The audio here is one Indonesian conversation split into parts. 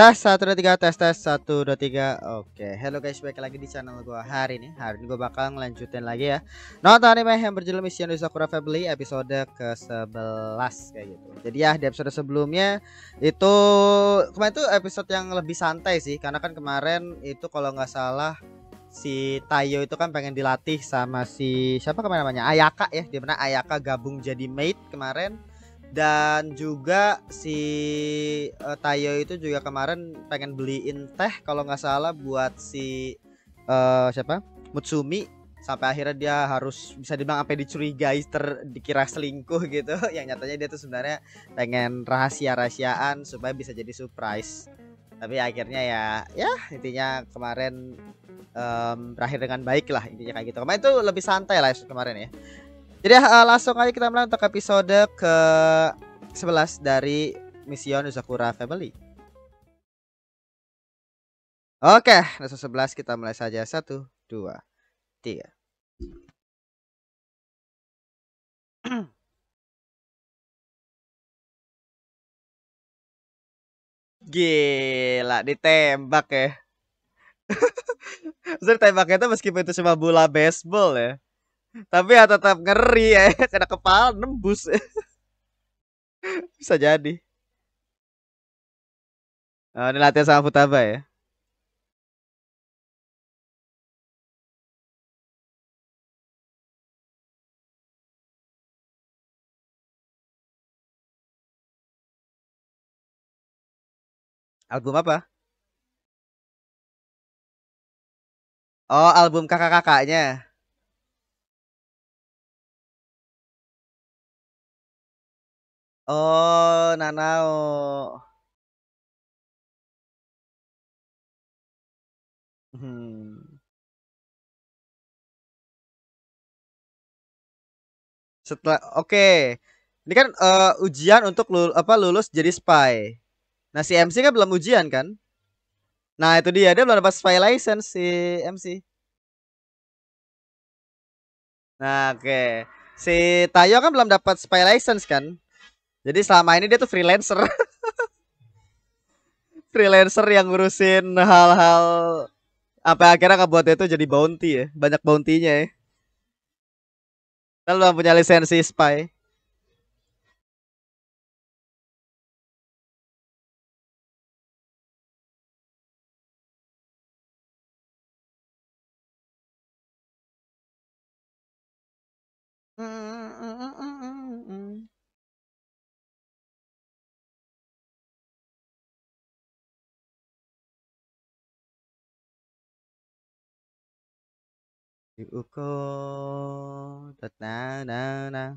Tes satu dua tiga tes tes satu dua tiga Oke, okay. hello guys, balik lagi di channel gua hari ini. Hari ini gua bakal ngelanjutin lagi ya. Nonton anime yang berjudul Mission to Sakura Family episode ke-11 kayak gitu. Jadi ya di episode sebelumnya itu kemarin itu episode yang lebih santai sih karena kan kemarin itu kalau nggak salah si Tayo itu kan pengen dilatih sama si siapa kemarin namanya Ayaka ya. dimana Ayaka gabung jadi mate kemarin dan juga si uh, Tayo itu juga kemarin pengen beliin teh kalau nggak salah buat si uh, siapa Mutsumi sampai akhirnya dia harus bisa dibilang sampai dicurigai ter dikira selingkuh gitu yang nyatanya dia tuh sebenarnya pengen rahasia-rahasiaan supaya bisa jadi surprise tapi akhirnya ya ya intinya kemarin um, berakhir dengan baik lah intinya kayak gitu kemarin itu lebih santai lah kemarin ya jadi uh, langsung aja kita mulai untuk episode ke 11 dari Mission Usakura Family. Oke, okay, langsung 11 kita mulai saja. 1 2 3. Gila, ditembak ya. Maksudnya tembaknya itu meskipun itu cuma bola baseball ya tapi ya tetap ngeri ya kena kepala nembus bisa jadi oh, ini latihan sama Futaba ya Album apa? Oh, album kakak-kakaknya. Oh, nanao. Hmm. Setelah oke. Ini kan, uh, ujian untuk lul apa, lulus jadi spy. Nah, si MC kan belum ujian kan? Nah, itu dia, dia belum dapat spy license si MC. Nah, oke. Si Tayo kan belum dapat spy license kan? Jadi selama ini dia tuh freelancer. freelancer yang ngurusin hal-hal apa akhirnya buat itu jadi bounty ya, banyak bounty-nya ya. Kalau punya lisensi spy. yêu cô da da da da da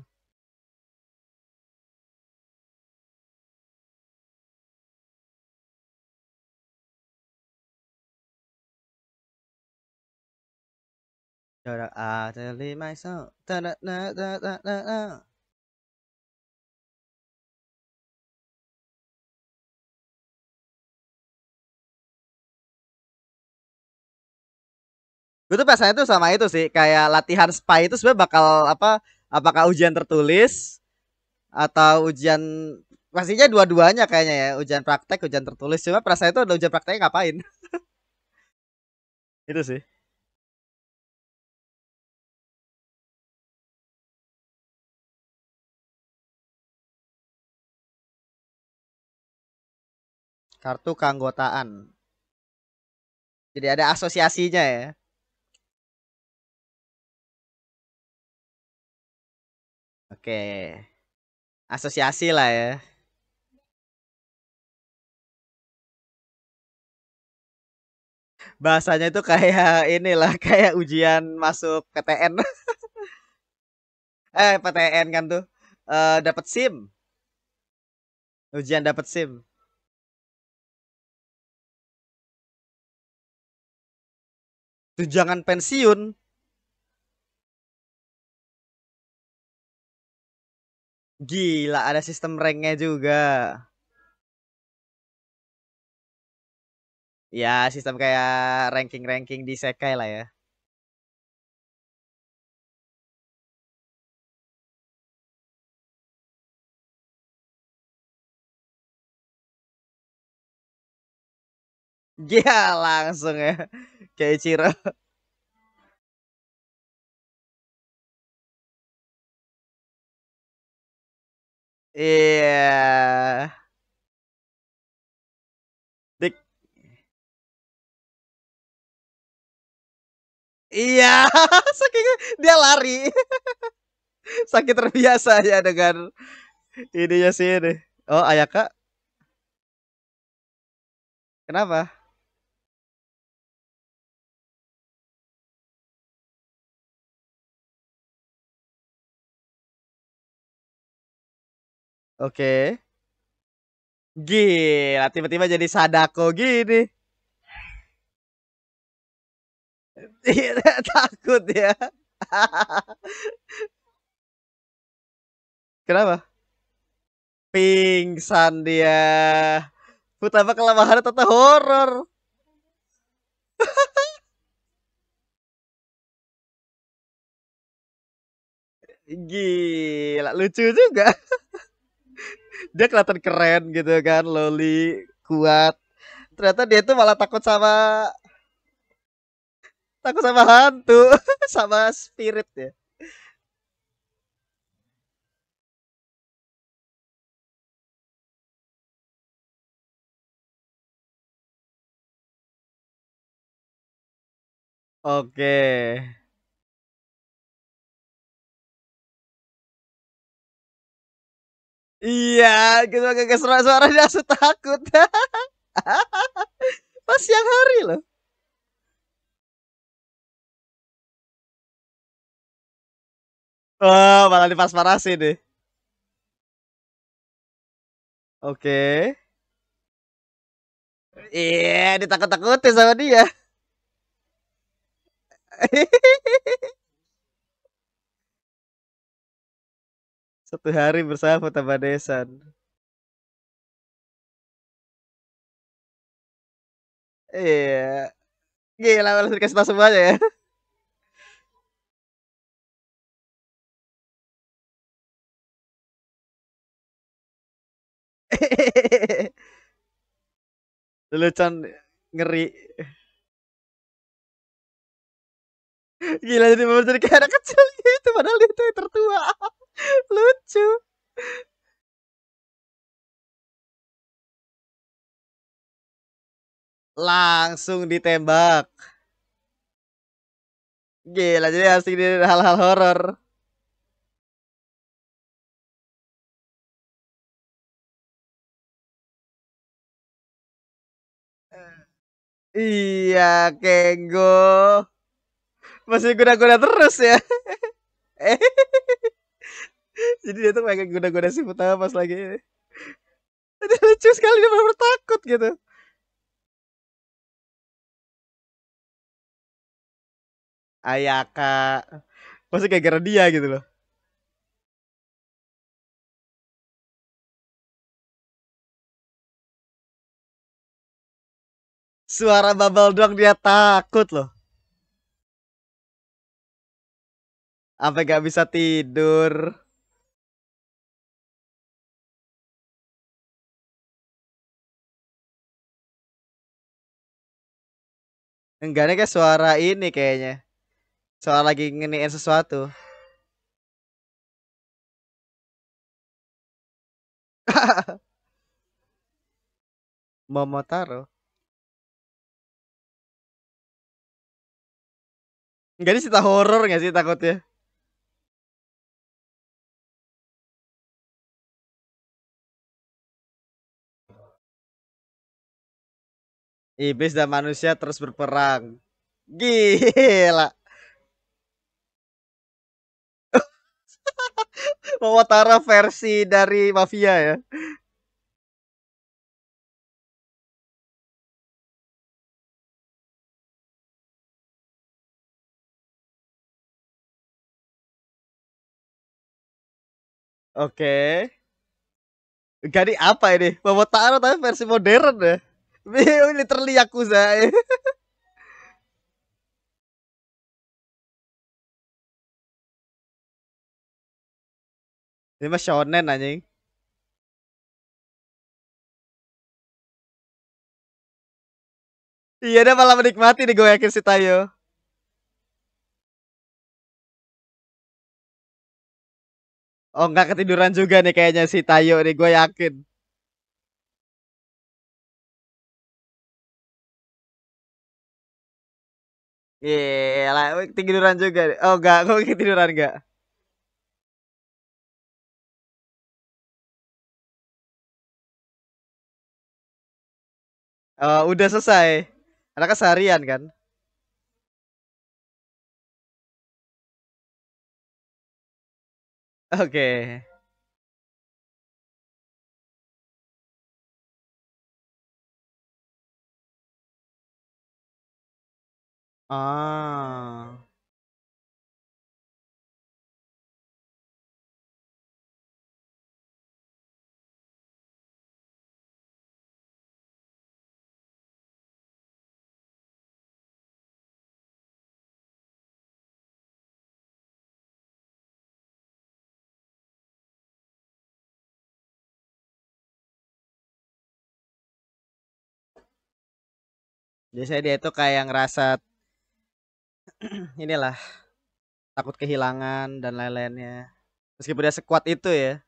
da da da da da da Da da da da da da. gue tuh itu tuh sama itu sih kayak latihan spy itu sebenarnya bakal apa apakah ujian tertulis atau ujian pastinya dua-duanya kayaknya ya ujian praktek ujian tertulis cuma perasaan itu ada ujian prakteknya ngapain itu sih kartu keanggotaan jadi ada asosiasinya ya Oke. Asosiasi lah ya. Bahasanya itu kayak inilah, kayak ujian masuk PTN. eh, PTN kan tuh. Eh, dapat SIM. Ujian dapat SIM. Tunjangan pensiun. Gila, ada sistem ranknya juga. Ya, sistem kayak ranking-ranking di Sekai lah ya. Gila, langsung ya. Kayak Ciro. Iya. Dik. Iya, saking dia lari. Sakit terbiasa ya dengan ininya sih ini. Oh, Ayaka. Kenapa? Oke. Gila, tiba-tiba jadi Sadako gini. Takut ya. Kenapa? Pingsan dia. Utama kelemahan tata horor. Gila, lucu juga dia kelihatan keren gitu kan loli kuat ternyata dia tuh malah takut sama takut sama hantu sama spirit ya Oke. Okay. Iya, kita gak suara-suara dia takut. Pas siang hari loh. Wah, oh, malah dipas-parasi deh. Oke. Okay. Iya, yeah, ditakut-takutin sama dia. Satu hari bersama kota Badesan. Iya. Gila, langsung dikasih tau semuanya ya. Lelucon ngeri. Gila jadi memang jadi kayak anak kecil gitu padahal dia itu tertua. Lucu. Langsung ditembak. Gila, jadi asik di hal-hal horor. Iya, Kenggo. Masih guna-guna terus ya. jadi dia tuh pengen guna-guna si Futaba pas lagi ini. lucu sekali dia benar-benar takut gitu Ayaka pasti kayak gara dia gitu loh suara bubble dog dia takut loh apa gak bisa tidur Enggak nih kayak suara ini kayaknya. Suara lagi ngeniin sesuatu. Momotaro. Enggak sih cerita horor enggak sih takutnya? Iblis dan manusia terus berperang. Gila. Mawatara versi dari mafia ya. Oke. Okay. Jadi apa ini? Mawatara tapi versi modern ya. literally Yakuza. Ini mah shonen anjing. Iya dia malah menikmati nih gue yakin si Tayo. Oh nggak ketiduran juga nih kayaknya si Tayo nih gue yakin. Iya, iya, lah tiduran juga. Oh, enggak, kok tiduran enggak? Oh, udah selesai. Anaknya seharian kan? Oke. Okay. Ah. Jadi saya dia itu kayak ngerasa inilah takut kehilangan dan lain-lainnya. Meskipun dia sekuat itu ya.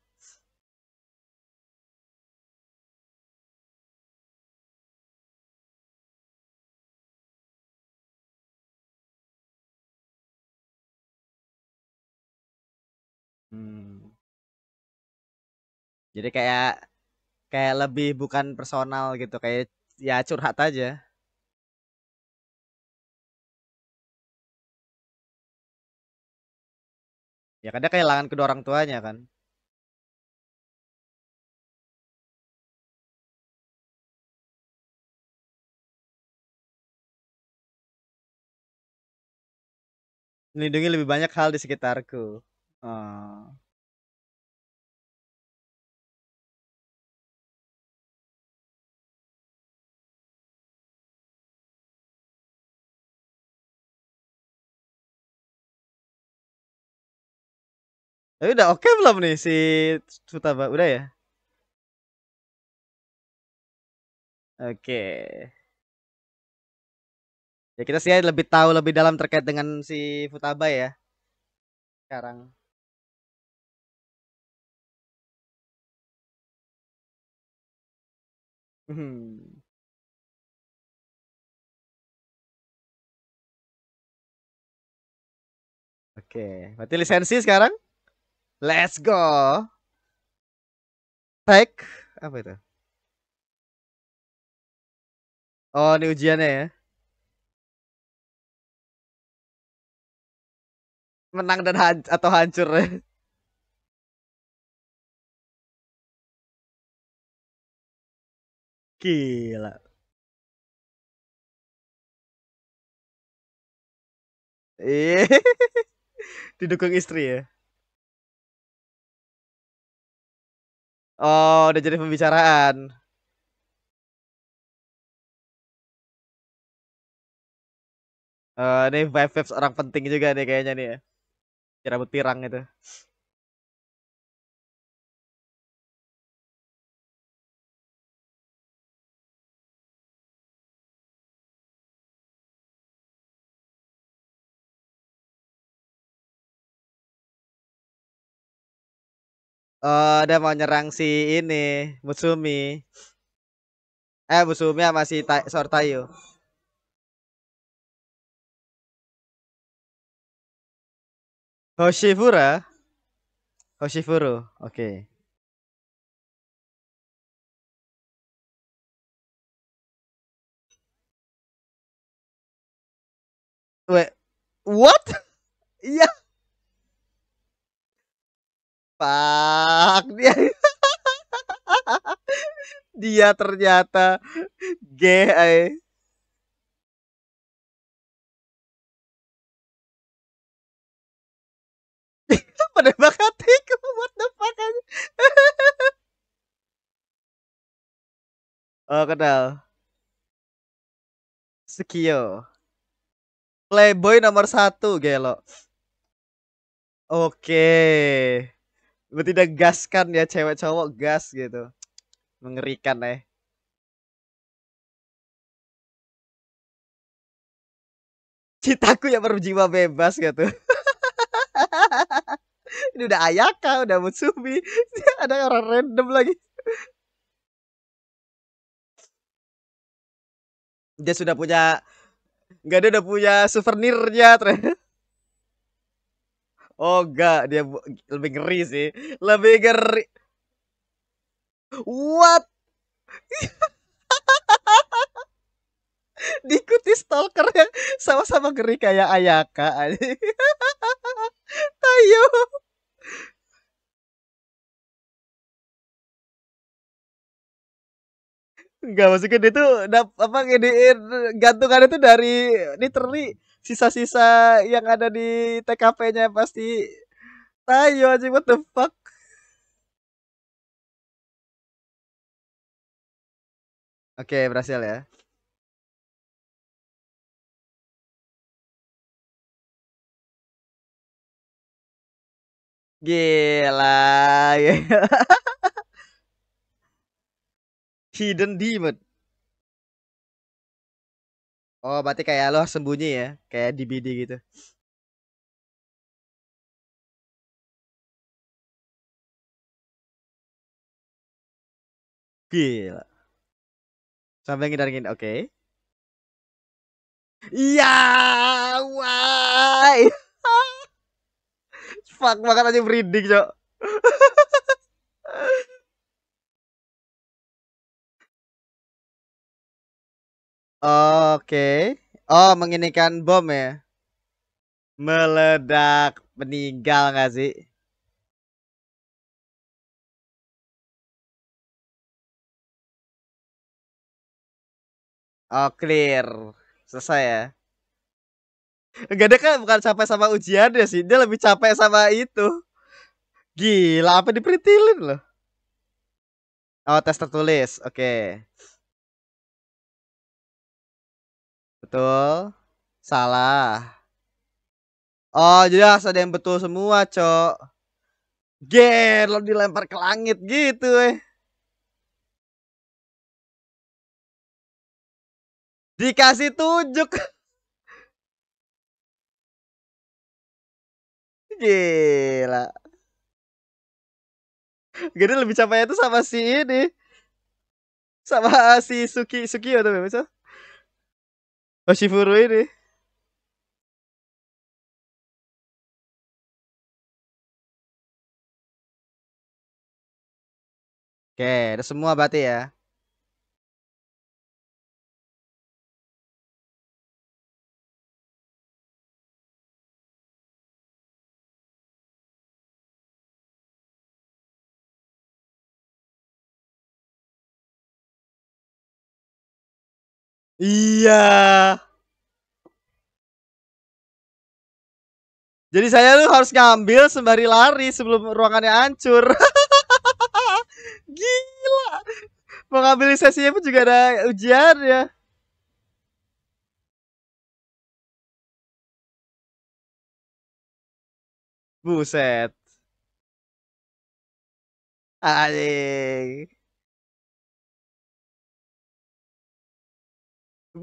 Hmm. Jadi kayak kayak lebih bukan personal gitu, kayak ya curhat aja. ya kan dia kehilangan kedua orang tuanya kan melindungi lebih banyak hal di sekitarku. Oh. Tapi udah oke belum nih si Futaba? Udah ya? Oke. Ya kita sih lebih tahu lebih dalam terkait dengan si Futaba ya. Sekarang. Hmm. Oke, berarti lisensi sekarang? Let's go. Take apa itu? Oh, ini ujiannya ya. Menang dan han atau hancur ya. Gila. Eh. Didukung istri ya. Oh, udah jadi pembicaraan. Uh, ini vibes-vibes orang penting juga nih kayaknya nih ya. kira rambut pirang itu. Oh, eh, dia mau nyerang si ini, Musumi. Eh, Musumi sama si ta Sortayu. Hoshifura. Hoshifuru. Oke. Okay. Wait, what? ya yeah. Pak dia dia ternyata gay. Penembak hatiku buat apa kan? oh kenal. Sekio. Playboy nomor satu gelo. Oke. Okay berarti udah gas kan ya cewek cowok gas gitu mengerikan eh ya. citaku yang berjiwa bebas gitu ini udah Ayaka udah musubi ada orang random lagi dia sudah punya nggak ada udah punya souvenirnya ternyata Oh enggak, dia lebih ngeri sih. Lebih ngeri. What? Diikuti stalker yang sama-sama ngeri kayak Ayaka. Ayo. Enggak maksudnya dia tuh apa Gini, gantungan itu dari literally sisa-sisa yang ada di TKP-nya pasti tayo aja what the fuck Oke, okay, berhasil ya. Gila, gila. Hidden Demon. Oh, berarti kayak lo sembunyi ya, kayak di BD gitu. Gila. sampai ngidarin, oke. Okay. Iya, why? Fuck makan aja breeding, Cok. Oke. Oh, menginikan bom ya? Meledak, meninggal nggak sih? Oh, clear. Selesai ya? Enggak ada kan bukan capek sama ujian ujiannya sih. Dia lebih capek sama itu. Gila, apa diperintilin loh. Oh, tes tertulis. Oke. Okay. Betul. Salah. Oh, jadi harus ada yang betul semua, Cok. Ger, lo dilempar ke langit gitu, eh. Dikasih tujuh Gila. Jadi lebih capek itu sama si ini. Sama si Suki Suki atau memang Hoshifuru ini. Oke, udah semua berarti ya. Iya. Jadi saya tuh harus ngambil sembari lari sebelum ruangannya hancur. Gila. Mau ngambil sesinya pun juga ada ujian ya. Buset. Anjing.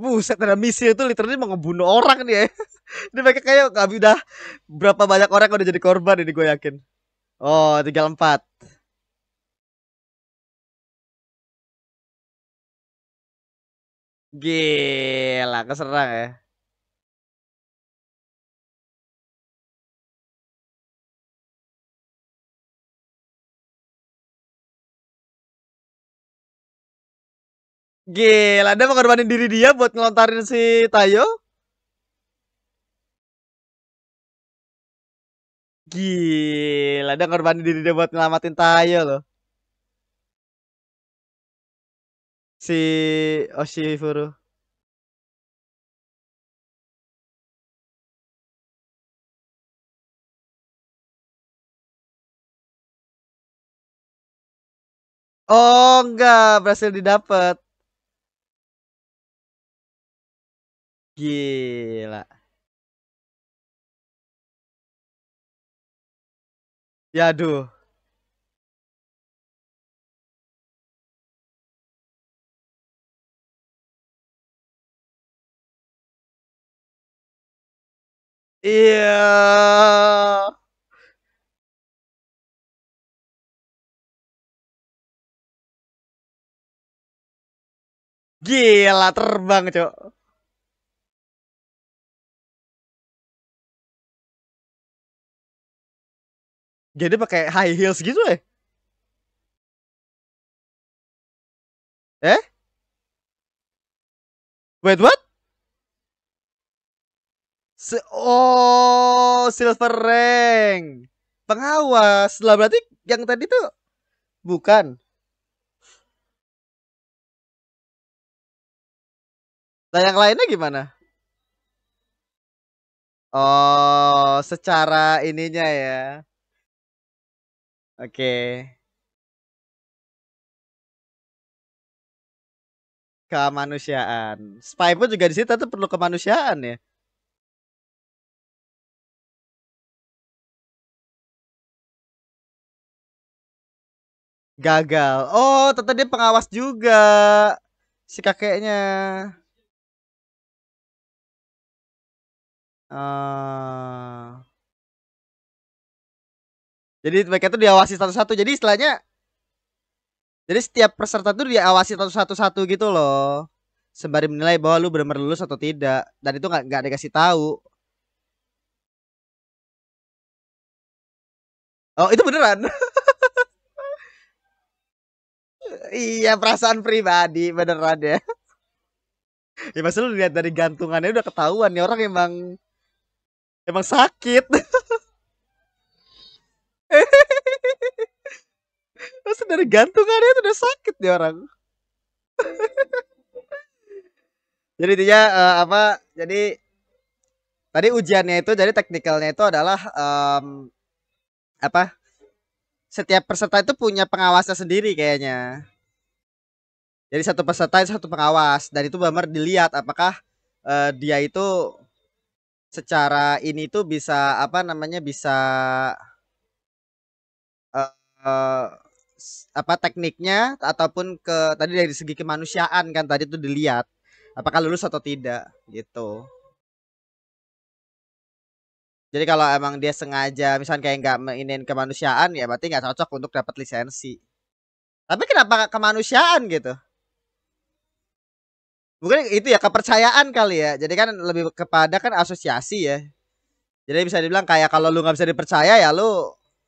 Buset, ada misi itu literally mau ngebunuh orang nih ya. Ini mereka kayak gak udah berapa banyak orang yang udah jadi korban ini gue yakin. Oh, empat. Gila, keserang ya. Gila, dia mengorbanin diri dia buat ngelontarin si Tayo? Gila, dia mengorbanin diri dia buat ngelamatin Tayo loh. Si Oshifuru. Oh enggak, berhasil didapat. Gila. Ya aduh. Iya. Gila terbang, Cok. Jadi pakai high heels gitu ya? Eh? Wait, what? Se oh, Silver Rank. Pengawas. Lah berarti yang tadi tuh bukan. Nah, yang lainnya gimana? Oh, secara ininya ya. Oke. Kemanusiaan. Spy pun juga di sini tetap perlu kemanusiaan ya. Gagal. Oh, tetap dia pengawas juga. Si kakeknya. Ah. Uh... Jadi mereka tuh diawasi satu-satu. Jadi istilahnya jadi setiap peserta tuh diawasi satu-satu gitu loh. Sembari menilai bahwa lu benar-benar lulus atau tidak dan itu nggak nggak dikasih tahu. Oh, itu beneran. iya, perasaan pribadi beneran ya. ya maksud lu lihat dari gantungannya udah ketahuan nih orang emang emang sakit. Masa dari gantungannya itu udah sakit nih orang. jadi intinya uh, apa? Jadi tadi ujiannya itu jadi teknikalnya itu adalah um, apa? Setiap peserta itu punya pengawasnya sendiri kayaknya. Jadi satu peserta itu satu pengawas dan itu benar dilihat apakah uh, dia itu secara ini tuh bisa apa namanya bisa Eh, apa tekniknya ataupun ke tadi dari segi kemanusiaan kan tadi itu dilihat apakah lulus atau tidak gitu. Jadi kalau emang dia sengaja misalnya kayak nggak mainin kemanusiaan ya berarti nggak cocok untuk dapat lisensi. Tapi kenapa kemanusiaan gitu? Mungkin itu ya kepercayaan kali ya. Jadi kan lebih kepada kan asosiasi ya. Jadi bisa dibilang kayak kalau lu nggak bisa dipercaya ya lu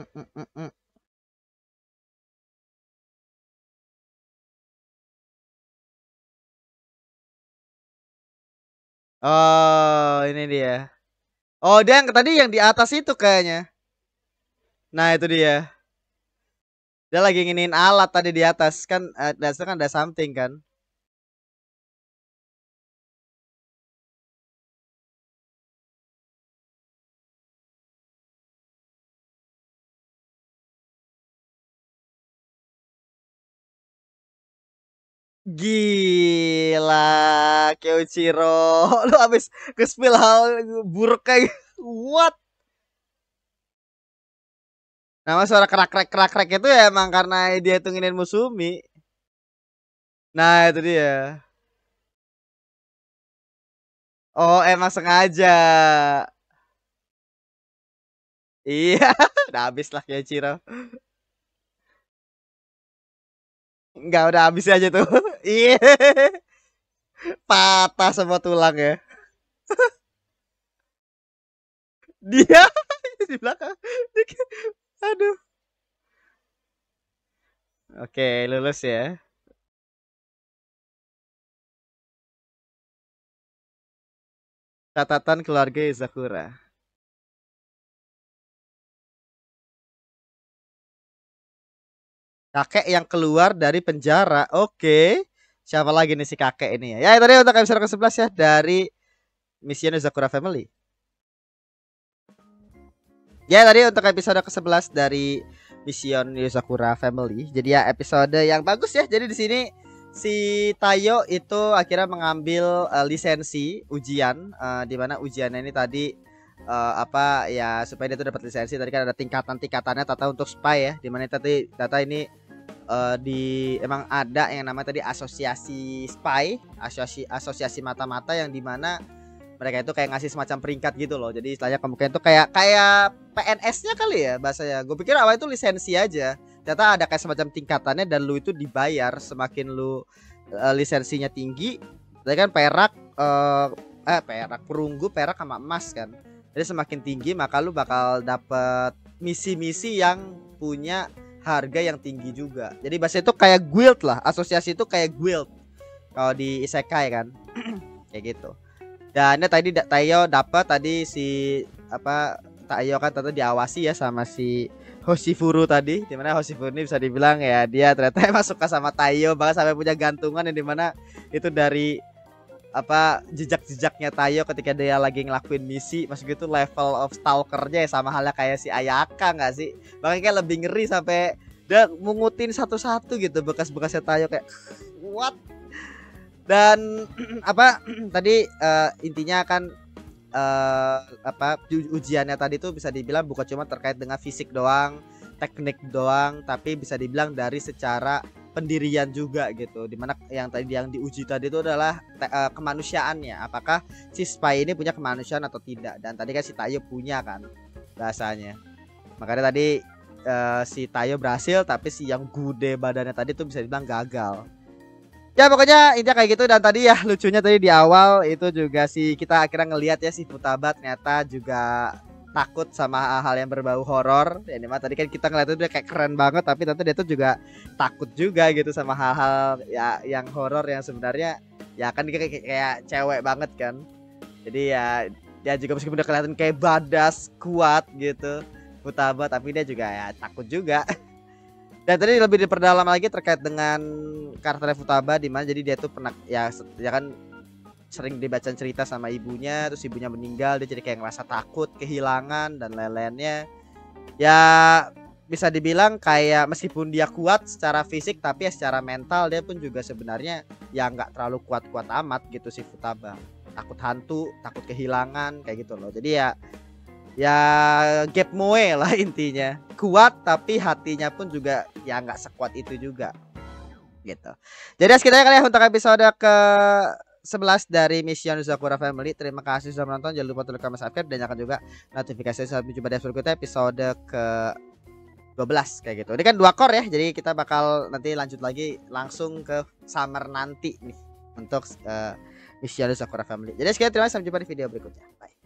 Mm, mm, mm, oh, ini dia. Oh, dia yang tadi yang di atas itu kayaknya. Nah, itu dia. Dia lagi nginin alat tadi di atas kan, eee, eh, di atas kan ada something kan. Gila, Kyoichiro. Lu abis ke-spill hal buruk kayak gitu. what? Nama suara kerak-kerak-kerak-kerak itu ya emang karena dia hitunginin Musumi. Nah, itu dia. Oh, emang sengaja. Iya, udah habis lah Kyoichiro nggak udah habis aja tuh iya patah semua tulang ya dia di belakang aduh oke lulus ya catatan keluarga Zakura. Kakek yang keluar dari penjara. Oke. Siapa lagi nih si kakek ini ya? Ya, tadi untuk episode ke-11 ya dari Mission Zakura Family. Ya tadi untuk episode ke-11 dari Mission Yusakura Family. Jadi ya episode yang bagus ya. Jadi di sini si Tayo itu akhirnya mengambil uh, lisensi ujian uh, di mana ujiannya ini tadi uh, apa ya supaya dia tuh dapat lisensi tadi kan ada tingkatan-tingkatannya tata untuk spy ya. Di mana tadi data ini uh, di emang ada yang namanya tadi asosiasi spy, asosiasi asosiasi mata-mata yang dimana mereka itu kayak ngasih semacam peringkat gitu loh. Jadi istilahnya kemungkinan itu kayak kayak PNS-nya kali ya bahasanya. Gue pikir awal itu lisensi aja. Ternyata ada kayak semacam tingkatannya dan lu itu dibayar semakin lu uh, lisensinya tinggi. Tadi kan perak uh, eh perak perunggu, perak sama emas kan. Jadi semakin tinggi maka lu bakal dapet misi-misi yang punya harga yang tinggi juga. Jadi bahasa itu kayak guild lah, asosiasi itu kayak guild. Kalau di isekai kan. kayak gitu. Dan ya, tadi Tayo dapat tadi si apa Tayo kan tentu diawasi ya sama si Hoshifuru tadi dimana Hoshifuru ini bisa dibilang ya dia ternyata masuk ke sama Tayo bahkan sampai punya gantungan yang dimana itu dari apa jejak-jejaknya Tayo ketika dia lagi ngelakuin misi maksud gue level of stalkernya ya sama halnya kayak si Ayaka nggak sih makanya kayak lebih ngeri sampai dia mengutin satu-satu gitu bekas-bekasnya Tayo kayak what dan apa tadi uh, intinya kan uh, apa ujiannya tadi tuh bisa dibilang bukan cuma terkait dengan fisik doang teknik doang tapi bisa dibilang dari secara pendirian juga gitu dimana yang tadi yang diuji tadi itu adalah uh, kemanusiaannya apakah si spy ini punya kemanusiaan atau tidak dan tadi kan si Tayo punya kan rasanya makanya tadi uh, si Tayo berhasil tapi si yang gude badannya tadi tuh bisa dibilang gagal ya pokoknya intinya kayak gitu dan tadi ya lucunya tadi di awal itu juga si kita akhirnya ngelihat ya si Futaba ternyata juga takut sama hal hal yang berbau horor ya ini mah tadi kan kita ngeliatnya dia kayak keren banget tapi tentu dia tuh juga takut juga gitu sama hal-hal ya yang horor yang sebenarnya ya kan dia kayak, kayak cewek banget kan jadi ya dia juga meskipun udah kelihatan kayak badas kuat gitu utama tapi dia juga ya takut juga dan tadi lebih diperdalam lagi terkait dengan karakter Futaba di mana jadi dia tuh pernah ya ya kan sering dibaca cerita sama ibunya terus ibunya meninggal dia jadi kayak ngerasa takut kehilangan dan lain-lainnya ya bisa dibilang kayak meskipun dia kuat secara fisik tapi ya secara mental dia pun juga sebenarnya ya nggak terlalu kuat-kuat amat gitu si Futaba takut hantu takut kehilangan kayak gitu loh jadi ya ya gap moe lah intinya kuat tapi hatinya pun juga ya nggak sekuat itu juga gitu jadi sekitarnya kalian ya untuk episode ke 11 dari Mission Zakura Family. Terima kasih sudah menonton. Jangan lupa tulis comment, subscribe dan nyalakan juga notifikasi sampai jumpa di episode berikutnya episode ke 12 kayak gitu. Ini kan dua core ya. Jadi kita bakal nanti lanjut lagi langsung ke summer nanti nih untuk uh, Mission Sakura Family. Jadi sekian terima kasih sampai jumpa di video berikutnya. Bye.